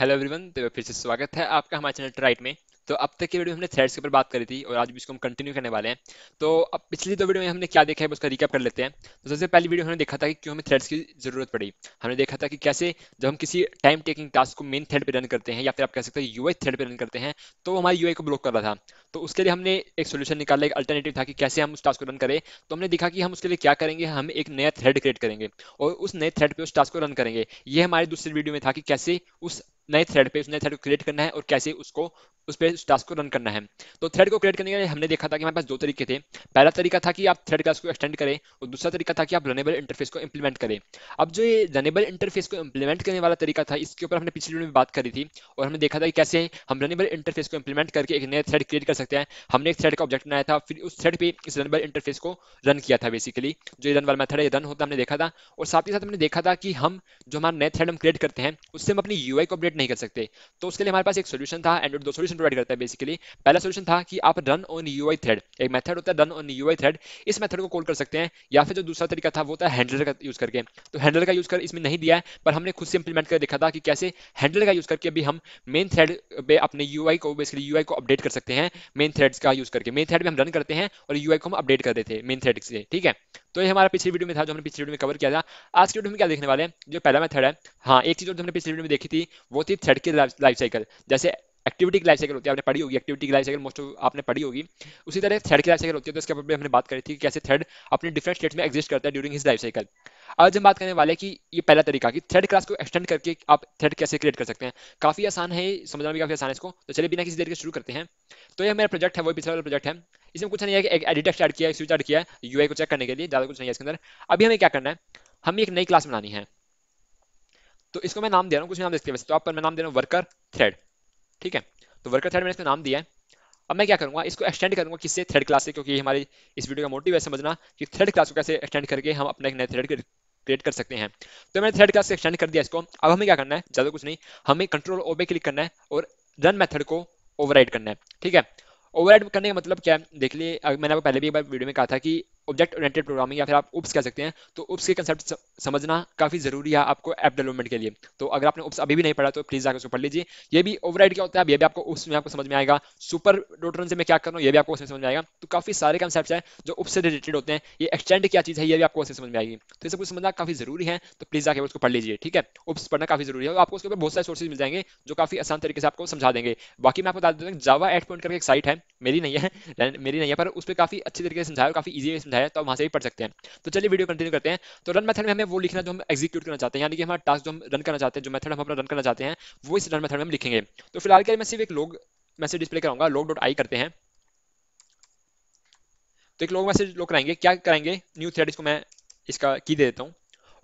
hello everyone तो फिर से स्वागत है आपका हमारे चैनल ट्राइट में तो अब तक की वीडियो हमने थ्रेड्स के ऊपर बात करी थी और आज भी इसको हम कंटिन्यू करने वाले हैं तो अब पिछली दो वीडियो में हमने क्या देखा है उसका रिकअप कर लेते हैं तो सबसे पहली वीडियो हमने देखा था कि क्यों हमें थ्रेड्स की जरूरत पड़ी हमने देखा था कि कैसे जब हम किसी टाइम टेकिंग टास्क को मेन थ्रेड पर रन करते हैं या फिर आप कह सकते हैं यू थ्रेड पर रन करते हैं तो हमारी यू को ब्लॉक कर रहा था तो उसके लिए हमने एक सोल्यूशन निकाला एक अल्टरनेटिव था कि कैसे हम उस टास्क को रन करें तो हमने देखा कि हम उसके लिए क्या करेंगे हम एक नया थ्रेड क्रिएट करेंगे और उस नए थ्रेड पर उस टास्क को रन करेंगे ये हमारे दूसरी वीडियो में था कि कैसे उस नए थ्रेड पे उस नए थ्रेड को क्रिएट करना है और कैसे उसको उस पर उस टास्क को रन करना है तो थ्रेड को क्रिएट करने के लिए हमने देखा था कि हमारे पास दो तरीके थे पहला तरीका था कि आप थ्रेड क्लास को एक्सटेंड करें और दूसरा तरीका था कि आप रनेबल इंटरफेस को इम्प्लीमेंट करें अब जो ये रनेबल इंटरफेस को इंप्लीमेंट करने वाला तरीका था इसके ऊपर हमने पिछली वीडियो में बात करी थी और हमने देखा था कि कैसे हम रनेबल इंटरफेस को इंप्लीमेंट करके एक नया थ्रेड क्रिएट कर सकते हैं हमने एक थ्रेड का ऑब्जेक्ट बनाया था फिर उस थ्रेड पर इस रनेबल इंटरफेस को रन किया था बेसिकली जो रन वाला मैथड है रन होता हमने देखा था और साथ ही साथ हमने देखा था कि हम जो हमारा नए थ्रेड हम क्रिएट करते हैं उससे हम अपनी यू को अपडेट नहीं कर सकते तो उसके लिए हमारे पास एक सोल्यूशन था एंड्रॉइड दो सोल्यूशन प्रोवाइड करता है बेसिकली पहला सोल्यूशन था कि आप run on U I thread एक मेथड होता है run on U I thread इस मेथड को कॉल कर सकते हैं या फिर जो दूसरा तरीका था वो था हैंडलर का यूज करके तो हैंडलर का यूज कर इसमें नहीं दिया है पर हमने खुद से इंप्लीमेंट कर देखा था कि कैसे हैंडलर का यूज करके भी हम मेन थ्रेड पे अपने यूआई को बेसिकली यूआई को अपडेट कर सकते हैं मेन थ्रेड्स का यूज करके मेन थ्रेड में हम रन करते हैं और यूआई को हम अपडेट कर देते हैं मेन थ्रेड से ठीक है तो ये हमारा पिछली वीडियो में था जो हमने पिछली वीडियो में कवर किया था आज की वीडियो में क्या देखने वाले हैं जो पहला मेथड है हाँ एक चीज जो हमने पिछली वीडियो में देखी थी वो थी थ्रेड की लाइफ साइकिल जैसे एक्टिविटी की लाइफ साइकिल होती है आपने पढ़ी होगी एक्टिविटी की लाइफ साइकिल मोस्ट आपने पढ़ी होगी उसी तरह थ्रेड की लाइफ साइकिल होती है तो इसके ऊपर में हमने बात करी थी कि कैसे थ्रेड अपने डिफरेंट स्टेट्स में एग्जिस्ट करता है ड्यूरिंग हिज लाइफ साइकिल आज हम बात करने वाले हैं कि ये पहला तरीका कि थ्रेड क्लास को एक्सटेंड करके आप थ्रेड कैसे क्रिएट कर सकते हैं काफी आसान है समझना भी काफी आसान है इसको तो चलिए बिना किसी देर के शुरू करते हैं तो ये मेरा प्रोजेक्ट है वो पिछला वाला प्रोजेक्ट है इसमें कुछ नहीं है कि एक एडिटर किया स्विच ऐड किया यू को चेक करने के लिए ज़्यादा कुछ नहीं है इसके अंदर अभी हमें क्या करना है हमें एक नई क्लास बनानी है तो इसको मैं नाम दे रहा हूँ कुछ नाम देखते वैसे तो आप पर मैं नाम दे रहा हूँ वर्कर थ्रेड ठीक है तो वर्कर थ्रेड मैंने इसका नाम दिया है अब मैं क्या करूँगा इसको एक्सटेंड करूँगा किससे थ्रेड क्लास से क्योंकि हमारी इस वीडियो का मोटिव है समझना कि थ्रेड क्लास को कैसे एक्सटेंड करके हम अपना एक नए थ्रेड क्रिएट कर सकते हैं तो मैंने थ्रेड क्लास से एक्सटेंड कर दिया इसको अब हमें क्या करना है ज़्यादा कुछ नहीं हमें कंट्रोल ओ पे क्लिक करना है और रन मैथड को ओवर करना है ठीक है ओवर करने का मतलब क्या है देख लिए मैंने आपको पहले भी एक बार वीडियो में कहा था कि ऑब्जेक्ट ओरिएंटेड प्रोग्रामिंग या फिर आप उप्स कह सकते हैं तो उप्स के कंसेप्ट समझना काफ़ी ज़रूरी है आपको एप डेवलपमेंट के लिए तो अगर आपने उप्स अभी भी नहीं पढ़ा तो प्लीज़ आकर उसको पढ़ लीजिए ये भी ओवराइड क्या होता है ये भी आपको उप्स में आपको समझ में आएगा सुपर डॉट रन से मैं क्या कर रहा हूँ ये भी आपको उसमें समझ में आएगा तो काफ़ी सारे कंसेप्ट हैं जो उप्स से रिलेटेड होते हैं ये एक्सटेंड क्या चीज़ है ये भी आपको उसमें समझ में आएगी तो ये सब कुछ समझना काफ़ी ज़रूरी है तो प्लीज़ आकर उसको पढ़ लीजिए ठीक है उप्स पढ़ना काफ़ी जरूरी है और आपको उसके ऊपर बहुत सारे सोर्सेज मिल जाएंगे जो काफ़ी आसान तरीके से आपको समझा देंगे बाकी मैं आपको बता देता हूँ जावा एट पॉइंट करके एक साइट है मेरी नहीं है मेरी नहीं है पर उस पर काफ़ी अच्छे तरीके से समझाया और काफ़ी ईजी समझाया है तो वहां से भी पढ़ सकते हैं तो चलिए वीडियो कंटिन्यू करते हैं तो रन मेथड में हमें वो लिखना जो हम एक्जीक्यूट करना चाहते हैं यानी कि हमारा टास्क जो हम रन करना चाहते हैं जो मेथड हम अपना रन करना चाहते हैं वो इस रन मेथड में हम लिखेंगे तो फिलहाल के लिए मैं सिर्फ एक लोग मैसेज डिस्प्ले कराऊंगा लोग डॉट आई करते हैं तो एक लोग मैसेज लोग कराएंगे क्या कराएंगे न्यू थ्रेड इसको मैं इसका की दे देता हूँ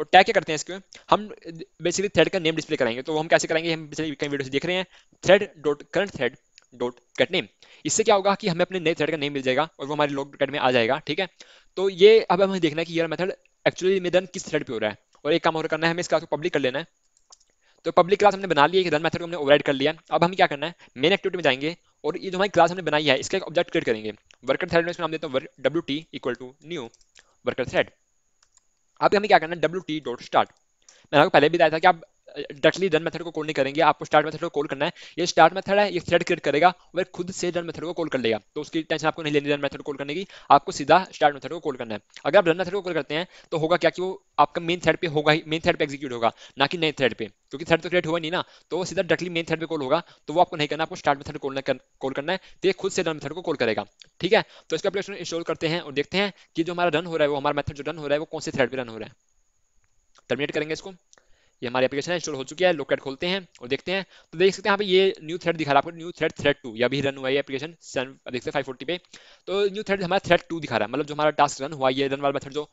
और टैग क्या करते हैं इसके हम बेसिकली थ्रेड का नेम डिस्प्ले कराएंगे तो हम कैसे करेंगे हम पिछले कई वीडियो से देख रहे हैं thread dot current thread dot get name इससे क्या होगा कि हमें अपने नए थ्रेड का नेम मिल जाएगा और वो हमारे लोग कट में आ जाएगा ठीक है तो ये अब हमें देखना है कि यार मेथड एक्चुअली में किस थ्रेड पे हो रहा है और एक काम और करना है हमें इस क्लास को पब्लिक कर लेना है तो पब्लिक क्लास हमने बना लिया है रन मेथड को हमने ओवरराइड कर लिया अब हम क्या करना है मेन एक्टिविटी में जाएंगे और ये जो हमारी क्लास हमने बनाई है इसका एक ऑब्जेक्ट क्रिएट करेंगे वर्कर थ्रेड में नाम देता हूँ W T equal to new worker thread अब हमें क्या करना है डब्ल्यू टी डॉट स्टार्ट मैंने आपको पहले भी बताया था कि आप डायरेक्टली डन मेथड को कॉल नहीं करेंगे आपको स्टार्ट मेथड को कॉल करना है ये स्टार्ट मेथड है ये थ्रेड क्रिएट करेगा और खुद से डन मेथड को कॉल कर लेगा तो उसकी टेंशन आपको नहीं लेनी डन मेथड कॉल करने की आपको सीधा स्टार्ट मेथड को कॉल करना है अगर आप डन मेथड को कॉल करते हैं तो होगा क्या कि वो आपका मेन थ्रेड पे होगा ही मेन थ्रेड पे एग्जीक्यूट होगा ना कि नए थ्रेड पे क्योंकि थ्रेड तो क्रिएट हुआ नहीं ना तो वो सीधा डायरेक्टली मेन थ्रेड पे कॉल होगा तो वो आपको नहीं करना आपको स्टार्ट मेथड कॉल कॉल करना है तो ये खुद से डन मेथड को कॉल करेगा ठीक है तो इसका एप्लीकेशन इंस्टॉल करते हैं और देखते हैं कि जो हमारा रन हो रहा है वो हमारा मेथड जो रन हो रहा है वो कौन से थ्रेड पे रन हो रहा है टर्मिनेट करेंगे इसको ये हमारी एप्लीकेशन इंस्टॉल हो चुकी है लोकेट खोलते हैं और देखते हैं तो देख सकते हैं यहाँ पे ये न्यू थ्रेड दिखा रहा है आपको न्यू थ्रेड थ्रेड टू ये भी रन हुआ है एप्लीकेशन देखते हैं फाइव पे तो न्यू थ्रेड हमारा थ्रेड टू दिखा रहा है मतलब जो हमारा टास्क रन हुआ ये रन वाला मेथड जो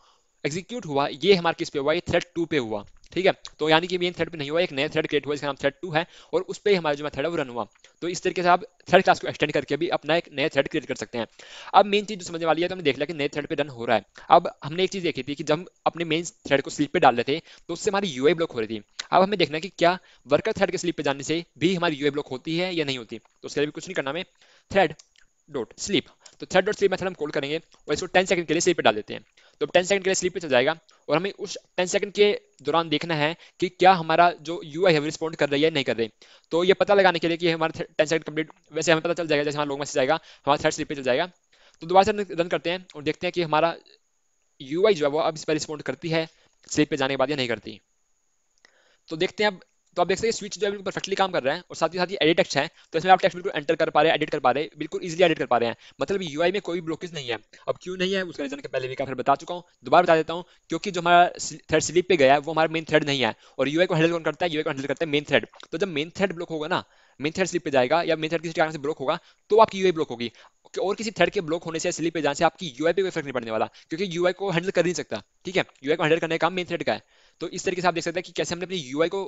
एग्जीक्यूट हुआ ये हमारे किस पे हुआ ये थ्रेड टू पे हुआ ठीक है तो यानी कि मेन थ्रेड पे नहीं हुआ एक नया थ्रेड क्रिएट हुआ जिसका नाम थ्रेड टू है और उस पर ही हमारा जो थ्रेड है वो रन हुआ तो इस तरीके से आप थर्ड क्लास को एक्सटेंड करके भी अपना एक नया थ्रेड क्रिएट कर सकते हैं अब मेन चीज जो समझने वाली है तो हमने देख लिया कि नए थ्रेड पे रन हो रहा है अब हमने एक चीज देखी थी कि जब अपने मेन थ्रेड को स्लीप पे डाल रहे थे तो उससे हमारी यूआई ब्लॉक हो रही थी अब हमें देखना है कि क्या वर्कर थ्रेड के स्लीप पे जाने से भी हमारी यूआई ब्लॉक होती है या नहीं होती तो उसके लिए भी कुछ नहीं करना हमें थ्रेड डॉट स्लीप तो थ्रेड डॉट स्लीप मेथड हम कॉल करेंगे और इसको टेन सेकंड के लिए स्लीप पे डाल देते हैं तो टेन सेकंड के लिए स्लीप पे चल जाएगा और हमें उस टेन सेकंड के दौरान देखना है कि क्या हमारा जो यू आई है रिस्पॉन्ड कर रही है नहीं कर रही तो ये पता लगाने के लिए कि हमारा टेन सेकंड कंप्लीट वैसे हमें पता चल जाएगा जैसे हमारा लॉन्ग मैसेज आएगा हमारा थर्ड स्लीप पर चल जाएगा तो दोबारा से रन करते हैं और देखते हैं कि हमारा यू जो है वो अब इस पर रिस्पॉन्ड करती है स्लीप पर जाने के बाद या नहीं करती तो देखते हैं अब तो आप देख सकते हैं स्विच जो है बिल्कुल परफेक्टली काम कर रहा है और साथ ही साथ ये एडिट है तो इसमें आप टेक्स्ट बिल्कुल एंटर कर पा रहे हैं एडिट कर पा रहे हैं बिल्कुल इजीली एडिट कर पा रहे हैं मतलब यू में कोई ब्लॉकेज नहीं है अब क्यों नहीं है उसका रीजन पहले भी काफी बता चुका हूँ दोबारा बता देता हूँ क्योंकि जो हमारा थ्रेड स्लिप पे गया है वो हमारा मेन थ्रेड नहीं है और यू को हैंडल कौन करता है यू को हैंडल करता है मेन थ्रेड तो जब मेन थ्रेड ब्लॉक होगा ना मेन थ्रेड स्लिप पे जाएगा या मेन थ्रेड किसी कारण से ब्लॉक होगा तो आपकी यूआई ब्लॉक होगी और किसी थ्रेड के ब्लॉक होने से स्लिप पे जाने से आपकी यूआई पे कोई फर्क नहीं पड़ने वाला क्योंकि यूआई को हैंडल कर नहीं सकता ठीक है यूआई को हैंडल करने का काम मेन थ्रेड का है तो इस तरीके से आप देख सकते हैं कि कैसे हमने अपनी यूआई को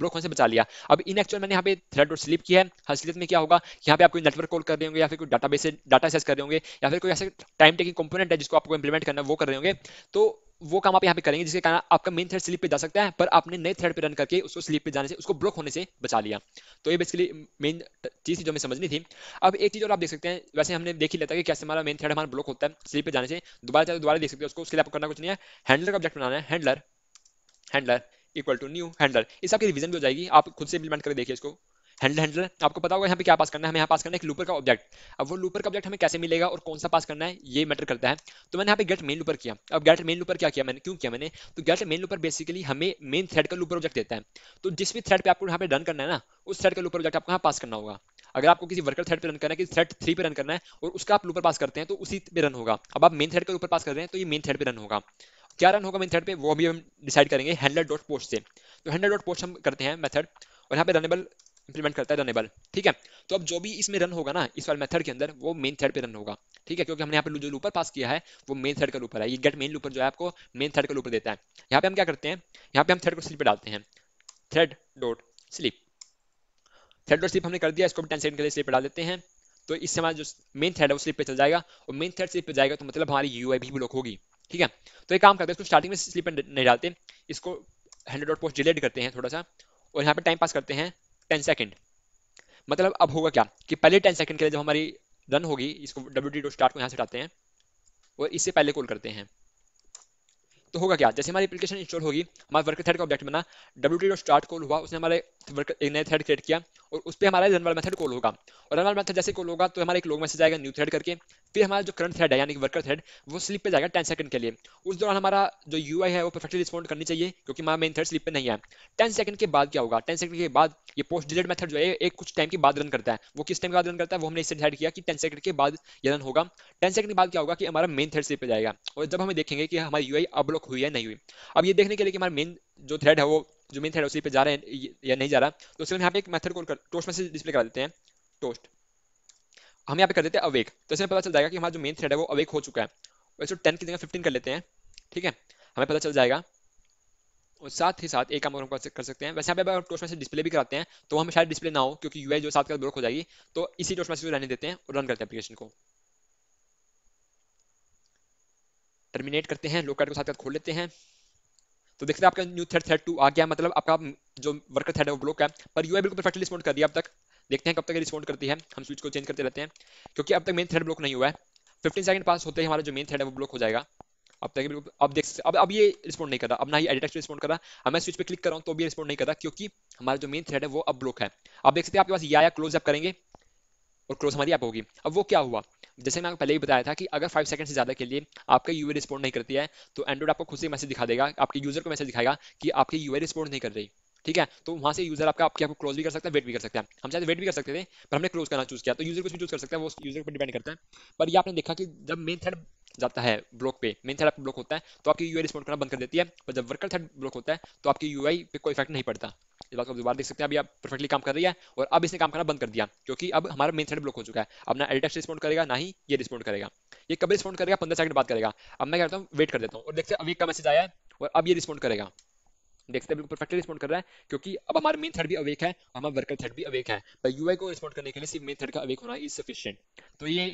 ब्लॉक होने से बचा लिया अब इन एक्चुअल मैंने यहाँ पे थ्रेड और स्लिप किया है हकीकत में क्या होगा यहाँ पे आपको नेटवर्क कॉल कर रहे होंगे या फिर कोई डाटा बेस डाटा सेस कर रहे होंगे या फिर कोई ऐसे टाइम टेकिंग कंपोनेंट है जिसको आपको इंप्लीमेंट करना वो कर रहे होंगे तो वो काम आप यहाँ पे करेंगे जिसके कारण आपका मेन थ्रेड स्लिप पे जा सकता है पर आपने नए थ्रेड पे रन करके उसको स्लिप पे जाने से उसको ब्लॉक होने से बचा लिया तो ये बेसिकली मेन चीज़ थी जो हमें समझनी थी अब एक चीज़ और आप देख सकते हैं वैसे हमने देख ही लेता है कि कैसे हमारा मेन थ्रेड हमारा ब्लॉक होता है स्लिप पे जाने से दोबारा चाहे दोबारा देख सकते हैं उसको उसके लिए आपको करना कुछ नहीं है हैंडलर का ऑब्जेक्ट बनाना है handler handler equal to new handle इस आपकी रिवीजन भी हो जाएगी आप खुद से इम्प्लीमेंट कर देखिए इसको हैंडल हैंडल आपको पता होगा यहाँ पे क्या पास करना है हमें यहाँ पास करना है एक लूपर का ऑब्जेक्ट अब वो लूपर का ऑब्जेक्ट हमें कैसे मिलेगा और कौन सा पास करना है ये मैटर करता है तो मैंने यहाँ पे गेट मेन लूपर किया अब गेट मेन लूपर क्या किया मैंने क्यों किया मैंने तो गेट मेन लूपर बेसिकली हमें मेन थ्रेड का लूपर ऑब्जेक्ट देता है तो जिस भी थ्रेड पर आपको यहाँ पे डन करना है ना उस थ्रेड का लूपर ऑब्जेक्ट आपको यहाँ पास करना होगा अगर आपको किसी वर्कर थ्रेड पे रन करना है कि थ्रेड थ्री पे रन करना है और उसका आप लूपर पास करते हैं तो उसी पे रन होगा अब आप मेन थ्रेड के ऊपर पास कर रहे हैं तो ये मेन थ्रेड पे रन होगा क्या रन होगा मेन थ्रेड पे वो भी हम डिसाइड करेंगे हैंडल डॉट पोस्ट से तो हैंडल डॉट पोस्ट हम करते हैं मेथड और यहाँ पे रनेबल इंप्लीमेंट करता है रनेबल ठीक है तो अब जो भी इसमें रन होगा ना इस वाले मेथड के अंदर वो मेन थ्रेड पे रन होगा ठीक है क्योंकि हमने यहाँ पे जो लूपर पास किया है वो मेन थ्रेड का लूपर है ये गेट मेन लूपर जो है आपको मेन थ्रेड का लूपर देता है यहाँ पे हम क्या करते हैं यहाँ पे हम थ्रेड को स्लिप पे डालते हैं थ्रेड डॉट स्लिप थ्रेड और स्लिप हमने कर दिया इसको भी टेन सेकंड के लिए स्लिप डाल देते हैं तो इससे हमारा जो मेन थ्रेड है वो स्लिप पे चल जाएगा और मेन थ्रेड स्लिप पे जाएगा तो मतलब हमारी यू भी ब्लॉक होगी ठीक है तो एक काम करते हैं इसको स्टार्टिंग में स्लिप नहीं डालते इसको हंड्रेड डॉट पोस्ट डिलेट करते हैं थोड़ा सा और यहाँ पर टाइम पास करते हैं टेन सेकेंड मतलब अब होगा क्या कि पहले टेन सेकेंड के लिए जब हमारी रन होगी इसको डब्ल्यू डी डॉट स्टार्ट को यहाँ से डालते हैं और इससे पहले कॉल करते हैं तो होगा क्या जैसे हमारी एप्लीकेशन इंस्टॉल होगी हमारे वर्क थ्रेड का ऑब्जेक्ट बना W T dot start call हुआ उसने हमारे वर्क एक नए थ्रेड क्रिएट किया और उस पर हमारा रनवाल मेथड कॉल होगा और रनवाल मेथड जैसे कॉल होगा तो हमारा एक लोग मैसेज आएगा न्यू थ्रेड करके फिर हमारा जो करंट थ्रेड है यानी कि वर्कर थ्रेड वो स्लिप पे जाएगा टेन सेकंड के लिए उस दौरान हमारा जो यू है वो परफेक्टली रिस्पॉन्ड करनी चाहिए क्योंकि हमारा मेन थ्रेड स्लिप पर नहीं है टेन सेकंड के बाद क्या होगा टेन सेकंड के बाद ये पोस्ट डिलेट मेथड जो है एक कुछ टाइम के बाद रन करता है वो किस टाइम के बाद रन करता है वो हमने इससे डिसाइड किया कि टेन सेकंड के बाद ये रन होगा टेन सेकंड के बाद क्या होगा कि हमारा मेन थ्रेड स्लिप पर जाएगा और जब हमें देखेंगे कि हमारी यू अब लॉक हुई है नहीं हुई अब ये देखने के लिए कि हमारा मेन जो थ्रेड है वो जो मेन थ्रेड है उसी पे जा रहा है या नहीं जा रहा तो इसलिए हम यहाँ पे एक मेथड कॉल कर टोस्ट मैसेज डिस्प्ले करा देते हैं टोस्ट हम यहाँ पे कर देते हैं अवेक तो इसमें पता चल जाएगा कि हमारा जो मेन थ्रेड है वो अवेक हो चुका है वैसे टेन तो की जगह फिफ्टीन कर लेते हैं ठीक है हमें पता चल जाएगा और साथ ही साथ एक काम हम कर सकते हैं वैसे यहाँ पे अगर टोस्ट मैसेज डिस्प्ले भी कराते हैं तो हम शायद डिस्प्ले ना हो क्योंकि यू जो साथ का ब्लॉक हो जाएगी तो इसी टोस्ट मैसेज को रहने देते हैं और रन करते हैं एप्लीकेशन को टर्मिनेट करते हैं लोकार्ड को साथ खोल लेते हैं तो देखते हैं आपका न्यू थ्रेड थ्रेड टू आ गया मतलब आपका जो वर्कर थ्रेड है वो ब्लॉक है पर यू बिल्कुल परफेक्टली रिस्पॉन्ड कर दिया अब तक देखते हैं कब तक रिस्पॉन्ड करती है हम स्विच को चेंज करते रहते हैं क्योंकि अब तक मेन थ्रेड ब्लॉक नहीं हुआ है फिफ्टीन सेकंड पास होते हैं हमारा जो मेन थ्रेड है वो ब्लॉक हो जाएगा अब तक बिल्कुल अब देख अब अब ये रिस्पॉन्ड नहीं कर रहा अब ना ही एडिटेक्स रिस्पॉन्ड कर रहा अब मैं स्विच पे क्लिक कर रहा हूँ तो भी रिस्पॉन्ड नहीं कर रहा क्योंकि हमारा जो मेन थ्रेड है वो अब ब्लॉक है आप देख सकते हैं आपके पास या या क्लोज अप करेंगे और क्लोज हमारी ऐप होगी अब वो क्या हुआ जैसे मैं आपको पहले ही बताया था कि अगर फाइव सेकंड से ज़्यादा के लिए आपका यू रिस्पॉन्ड नहीं करती है तो एंड्रॉइड आपको खुद से मैसेज दिखा देगा आपके यूजर को मैसेज दिखाएगा कि आपकी यू रिस्पॉन्ड नहीं कर रही ठीक है तो वहाँ से यूजर आपका आपकी आपको क्लोज भी कर सकता है वेट भी कर सकता है हम चाहे वेट भी कर सकते थे पर हमने क्लोज करना चूज किया तो यूजर कुछ भी चूज कर सकता है वो यूजर पर डिपेंड करता है पर ये आपने देखा कि जब मेन थ्रेड जाता है ब्लॉक पे मेन थ्रेड आपका ब्लॉक होता है तो आपकी यू रिस्पॉन्ड करना बंद कर देती है पर जब वर्कर थ्रेड ब्लॉक होता है तो आपकी यू पे कोई इफेक्ट नहीं पड़ता बात को दोबारा देख सकते हैं अभी आप परफेक्टली काम कर रही है और अब इसने काम करना बंद कर दिया क्योंकि अब हमारा मेन थ्रेड ब्लॉक हो चुका है अब ना एडिटेक्स रिस्पॉन्ड करेगा ना ही ये रिस्पॉन्ड करेगा ये कब रिस्पॉन्ड करेगा पंद्रह सेकंड बात करेगा अब मैं कहता हूँ वेट कर देता हूँ और देखते हैं अभी का मैसेज आया है और अब ये रिस्पॉन्ड करेगा देखते हैं बिल्कुल परफेक्टली रिस्पॉन्ड कर रहा है क्योंकि अब हमारा मेन थर्ड भी अवेक है और हमारा वर्कर थर्ड भी अवेक है पर यूआई को रिस्पॉन्ड करने के लिए सिर्फ मेन थर्ड का अवेक होना इज सफिशियंट तो ये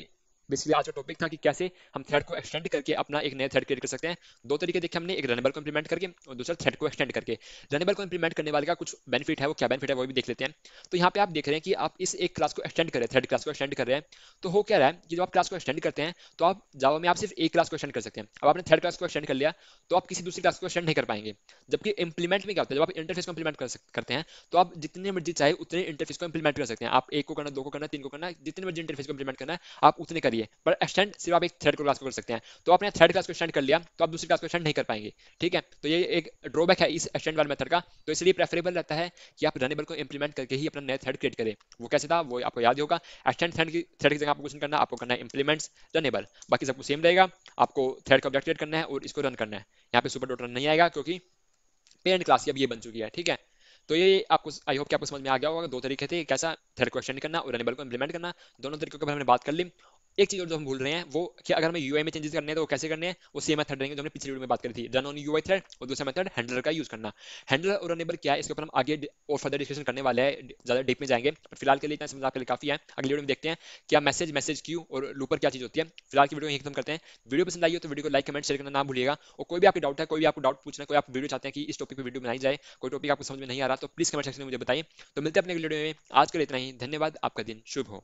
बेसिकली आज का टॉपिक था कि कैसे हम थ्रेड को एक्सटेंड करके अपना एक नया थ्रेड क्रिएट कर सकते हैं दो तरीके देखे हमने एक रनेबल को इंप्लीमेंट करके और दूसरा थ्रेड को एक्सटेंड करके रनेबल को इंप्लीमेंट करने वाले का कुछ बेनिफिट है वो क्या बेनिफिट है वो भी देख लेते हैं तो यहाँ पे आप देख रहे हैं कि आप इस एक क्लास को एक्सटेंड कर रहे हैं थ्रेड क्लास को एक्सटेंड कर रहे हैं तो हो क्या रहा है कि जब आप क्लास को एक्सटेंड करते हैं तो आप जावा में आप सिर्फ एक क्लास को एक्सटेंड कर सकते हैं अब आपने थर्ड क्लास को एक्सटेंड कर लिया तो आप किसी दूसरी क्लास को एक्सटेंड नहीं कर पाएंगे जबकि इंप्लीमेंट में क्या होता है जब आप इंटरफेस को इंप्लीमेंट करते हैं तो आप जितने मर्जी चाहे उतने इंटरफेस को इंप्लीमेंट कर सकते हैं आप एक को करना दो को करना तीन को करना जितने मर्जी इंटरफेस को इंप्लीमेंट करना है आप उतने कर करिए बट एक्सटेंड सिर्फ आप एक थर्ड क्लास को कर सकते हैं तो आपने थर्ड क्लास को एक्सटेंड कर लिया तो आप दूसरी क्लास को एक्सटेंड नहीं कर पाएंगे ठीक है तो ये एक ड्रॉबैक है इस एक्सटेंड वाले मेथड का तो इसलिए प्रेफरेबल रहता है कि आप रनेबल को इंप्लीमेंट करके ही अपना नया थर्ड क्रिएट करें वो कैसे था वो आपको याद होगा एक्सटेंड थर्ड की थर्ड की जगह आपको क्वेश्चन करना आपको करना है इंप्लीमेंट्स रनेबल बाकी सबको सेम रहेगा आपको थर्ड का ऑब्जेक्ट क्रिएट करना है और इसको रन करना है यहाँ पे सुपर डॉट रन नहीं आएगा क्योंकि पेरेंट क्लास की अब ये बन चुकी है ठीक है तो ये आपको आई होप कि आपको समझ में आ गया होगा दो तरीके थे कैसा थर्ड क्वेश्चन करना और रनेबल को इंप्लीमेंट करना दोनों तरीकों के बारे में बात कर ली एक चीज और जो हम भूल रहे हैं वो कि अगर हमें यूआई में चेंजेस करने हैं तो वो कैसे करने हैं वो सेम मेथड रहेंगे जो हमने पिछली वीडियो में बात करी थी रन ऑन यूआई थ्रेड और दूसरा मेथड हैंडलर का यूज करना हैंडलर और अनेबल क्या है इसके ऊपर हम आगे और फर्दर डिस्कशन करने वाले हैं ज्यादा डीप में जाएंगे फिलहाल के लिए इतना समझ आपके लिए काफी है अगली वीडियो में देखते हैं क्या मैसेज मैसेज क्यू और लूपर क्या चीज होती है फिलहाल की वीडियो एकदम करते हैं वीडियो पसंद आई हो तो वीडियो को लाइक कमेंट शेयर करना ना भूलिएगा और कोई भी आपके डाउट है कोई भी आपको डाउट पूछना कोई आप वीडियो चाहते हैं कि इस टॉपिक पर वीडियो बनाई जाए कोई टॉपिक आपको समझ में नहीं आ रहा तो प्लीज कमेंट सेक्शन में मुझे बताइए तो मिलते हैं अपने वीडियो में आज के लिए इतना ही धन्यवाद आपका दिन शुभ हो